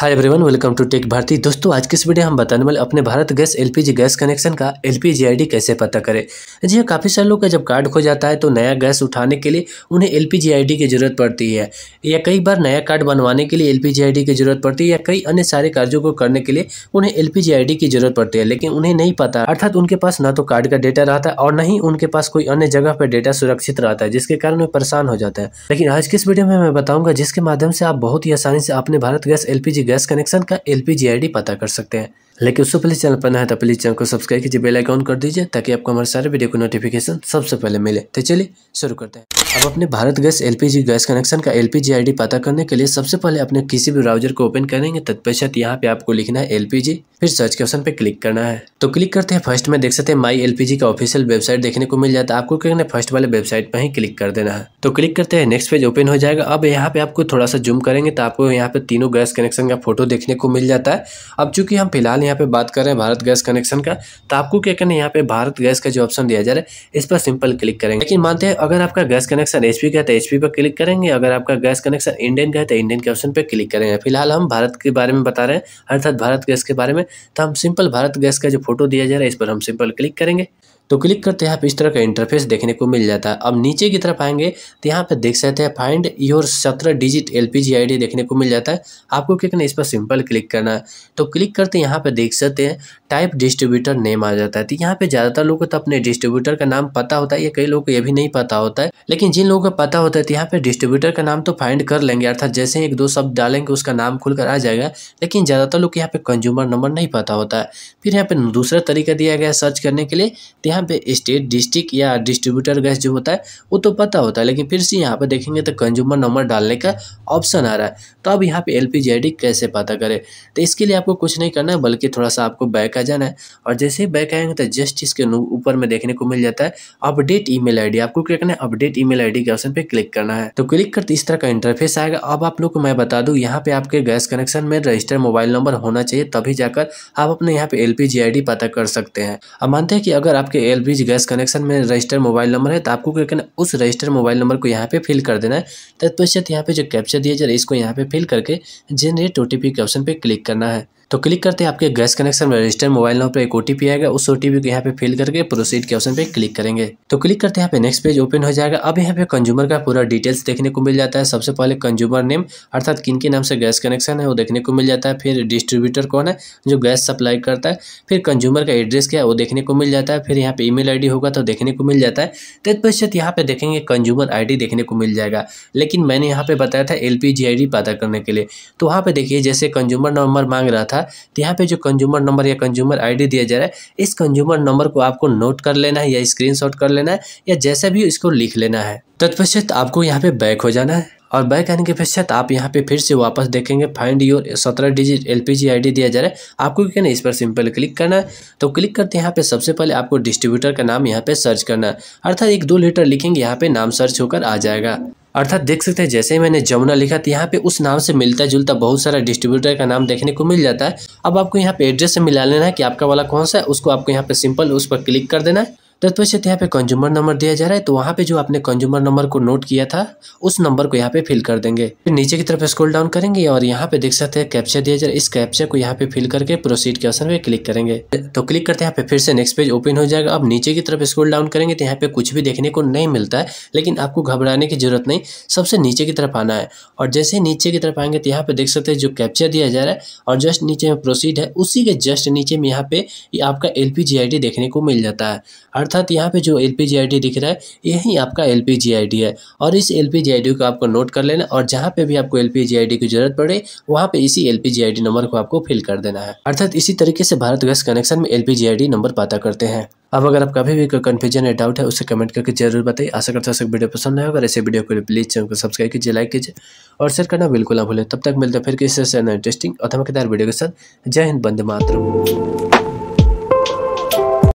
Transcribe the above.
hi everyone welcome to tech Bharti दोस्तों आज किस वीडियो हम बताने वाले अपने Bharat gas LPG gas connection का एलपीजी आईडी कैसे पता करें जी हाँ काफ़ी सारे लोग का जब कार्ड खो जाता है तो नया गैस उठाने के लिए उन्हें एलपीजी आईडी की ज़रूरत पड़ती है या कई बार नया कार्ड बनवाने के लिए एल पी की ज़रूरत पड़ती है या कई अन्य सारे कार्यों को करने के लिए उन्हें एल पी की ज़रूरत पड़ती है लेकिन उन्हें नहीं पता अर्थात उनके पास ना तो कार्ड का डेटा रहता है और न ही उनके पास कोई अन्य जगह पर डेटा सुरक्षित रहता है जिसके कारण वे परेशान हो जाता है लेकिन आज किस वीडियो में मैं बताऊँगा जिसके माध्यम से आप बहुत ही आसानी से अपने Bharat gas L gas connection का एल पी पता कर सकते हैं लेकिन उससे पहले चैनल पर ना है तो प्लीज चैनल को सब्सक्राइब कीजिए बेल आइकॉन कर दीजिए ताकि आपको हमारे सारे वीडियो को नोटिफिकेशन सबसे पहले मिले तो चलिए शुरू करते हैं अब अपने Bharat gas LPG gas connection का एलपीजी आईडी पता करने के लिए सबसे पहले अपने किसी भी ब्राउजर को ओपन करेंगे तत्पश्चात यहाँ पे आपको लिखना है एलपीजी फिर सर्च के ऑप्शन पे क्लिक करना है तो क्लिक करते हैं फर्स्ट में देख सकते हैं माई एलपीजी का ऑफिशियल वेबसाइट देखने को मिल जाता है आपको क्या फर्स्ट वाले वेबसाइट पर ही क्लिक कर देना है तो क्लिक करते हैं नेक्स्ट पेज ओपन हो जाएगा अब यहाँ पे आपको थोड़ा सा जूम करेंगे तो आपको यहाँ पे तीनों गैस कनेक्शन का फोटो देखने को मिल जाता है अब चूंकि हम फिलहाल यहाँ पे बात कर रहे हैं भारत गैस कनेक्शन का तो आपको क्या करना है यहाँ पे भारत गैस का जो ऑप्शन दिया जा रहा है इस पर सिंपल क्लिक करेंगे लेकिन मानते हैं अगर आपका गैस कनेक्शन कनेक्शन एच का है तो एच पर क्लिक करेंगे अगर आपका गैस कनेक्शन इंडियन का है तो इंडियन के ऑप्शन पर क्लिक करेंगे फिलहाल हम भारत के बारे में बता रहे हैं अर्थात भारत गैस के बारे में तो हम सिंपल भारत गैस का जो फोटो दिया जा रहा है इस पर हम सिंपल क्लिक करेंगे तो क्लिक करते हैं आप इस तरह का इंटरफेस देखने को मिल जाता है अब नीचे की तरफ आएंगे तो यहाँ पे देख सकते हैं फाइंड योर सत्रह डिजिट एल पी देखने को मिल जाता है आपको क्या करना है इस पर सिंपल क्लिक करना है तो क्लिक करते यहाँ पर देख सकते हैं टाइप डिस्ट्रीब्यूटर नेम आ जाता है तो यहाँ पर ज़्यादातर लोगों को तो अपने डिस्ट्रीब्यूटर का नाम पता होता है या कई लोगों को यह भी नहीं पता होता है लेकिन जिन लोगों का पता होता है तो यहाँ पर डिस्ट्रीब्यूटर का नाम तो फाइंड कर लेंगे अर्थात जैसे एक दो शब्द डालेंगे उसका नाम खुलकर आ जाएगा लेकिन ज़्यादातर लोग यहाँ पर कंज्यूमर नंबर नहीं पता होता है फिर यहाँ पर दूसरा तरीका दिया गया सर्च करने के लिए तो यहाँ पे स्टेट डिस्ट्रिक्ट या डिस्ट्रीब्यूटर गैस जो होता है वो तो पता होता है लेकिन फिर से यहाँ पे देखेंगे तो कंज्यूमर नंबर डालने का ऑप्शन आ रहा है तो अब यहाँ पे एल पी कैसे पता करें तो इसके लिए आपको कुछ नहीं करना है बल्कि थोड़ा सा आपको बैक आ जाना है और जैसे ही बैक आएंगे तो जस्ट इसके ऊपर में देखने को मिल जाता है अपडेट ई मेल आपको क्या करना है अपडेट ई मेल के ऑप्शन पर क्लिक करना है तो क्लिक करते इस तरह का इंटरफेस आएगा अब आप लोग को मैं बता दूँ यहाँ पर आपके गैस कनेक्शन में रजिस्टर मोबाइल नंबर होना चाहिए तभी जाकर आप अपने यहाँ पे एल पता कर सकते हैं अब मानते हैं कि अगर आपके जी गैस कनेक्शन में रजिस्टर मोबाइल नंबर है तो आपको क्या करना उस रजिस्टर मोबाइल नंबर को यहाँ पे फिल कर देना है तत्पश्चात यहाँ पे जो कैप्चर दिया जा रहा है इसको यहाँ पे फिल करके जनरेट ओ टी पी के ऑप्शन पर क्लिक करना है तो क्लिक करते हैं आपके गैस कनेक्शन में रजिस्टर मोबाइल नंबर पर एक ओटीपी आएगा उस ओटीपी को यहाँ पे फिल करके प्रोसीड के ऑप्शन पे क्लिक करेंगे तो क्लिक करते हैं यहाँ पे नेक्स्ट पेज ओपन हो जाएगा अब यहाँ पे कंज्यूमर का पूरा डिटेल्स देखने को मिल जाता है सबसे पहले कंज्यूमर नेम अर्थात किन के नाम से गैस कनेक्शन है वो देखने को मिल जाता है फिर डिस्ट्रीब्यूटर कौन है जो गैस सप्लाई करता है फिर कंज्यूमर का एड्रेस क्या है वो देखने को मिल जाता है फिर यहाँ पे ई मेल होगा तो देखने को मिल जाता है तत्पश्चात यहाँ पे देखेंगे कंज्यूमर आई देखने को मिल जाएगा लेकिन मैंने यहाँ पे बताया था एल पी पता करने के लिए तो वहाँ पे देखिए जैसे कंज्यूमर नंबर मांग रहा था था तो यहाँ पे जो कंज्यूमर नंबर या कंज्यूमर आईडी दिया जा रहा है इस कंज्यूमर नंबर को आपको नोट कर लेना है या स्क्रीनशॉट कर लेना है या जैसे भी इसको लिख लेना है तत्पश्चात आपको यहाँ पे बैक हो जाना है और बैक आने के पश्चात आप यहाँ पे फिर से वापस देखेंगे फाइंड योर सत्रह डिजिट एल पी आईडी दिया जा रहा है आपको क्या ना इस पर सिंपल क्लिक करना है तो क्लिक करते हैं यहाँ पे सबसे पहले आपको डिस्ट्रीब्यूटर का नाम यहाँ पे सर्च करना है अर्थात एक दो लीटर लिखेंगे यहाँ पे नाम सर्च होकर आ जाएगा अर्थात देख सकते हैं जैसे ही मैंने जमुना लिखा तो यहाँ पे उस नाम से मिलता जुलता बहुत सारा डिस्ट्रीब्यूटर का नाम देखने को मिल जाता है अब आपको यहाँ पे एड्रेस से मिला लेना है कि आपका वाला कौन सा है उसको आपको यहाँ पे सिंपल उस पर क्लिक कर देना है तत्पश्चात तो यहाँ पे कंज्यूमर नंबर दिया जा रहा है तो वहाँ पे जो आपने कंज्यूमर नंबर को नोट किया था उस नंबर को यहाँ पे फिल कर देंगे फिर नीचे की तरफ स्क्रॉल डाउन करेंगे और यहाँ पे देख सकते हैं कैप्चर दिया जा रहा है इस कैप्चर को यहाँ पे फिल करके प्रोसीड के ऑप्शन पे क्लिक करेंगे तो क्लिक करते यहाँ पे फिर से नेक्स्ट पेज ओपन हो जाएगा अब नीचे की तरफ स्क्रोल डाउन करेंगे तो यहाँ पे कुछ भी देखने को नहीं मिलता है लेकिन आपको घबराने की जरूरत नहीं सबसे नीचे की तरफ आना है और जैसे ही नीचे की तरफ आएंगे तो यहाँ पे देख सकते हैं जो कैप्चर दिया जा रहा है और जस्ट नीचे में प्रोसीड है उसी के जस्ट नीचे में यहाँ पे आपका एल पी देखने को मिल जाता है अर्थ अर्थात यहाँ पे जो एल पी दिख रहा है यही आपका एल पी है और इस एल पी को आपको नोट कर लेना और जहाँ पे भी आपको एल पी की जरूरत पड़े वहाँ पे इसी एल पी नंबर को आपको फिल कर देना है अर्थात इसी तरीके से भारत गैस कनेक्शन में एल पी नंबर पता करते हैं अब अगर आप कभी भी कोई कन्फ्यूजन या डाउट है उसे कमेंट करके जरूर बताइए आशा करता है वीडियो पसंद आए अगर ऐसे वीडियो को प्लीज चैनल को सब्सक्राइब कीजिए लाइक कीजिए और शेयर करना बिल्कुल ना भूलें तब तक मिलते हैं फिर किसी से इंटरेस्टिंग और धमाकेदार वीडियो के साथ जय हिंद बंदे मातृ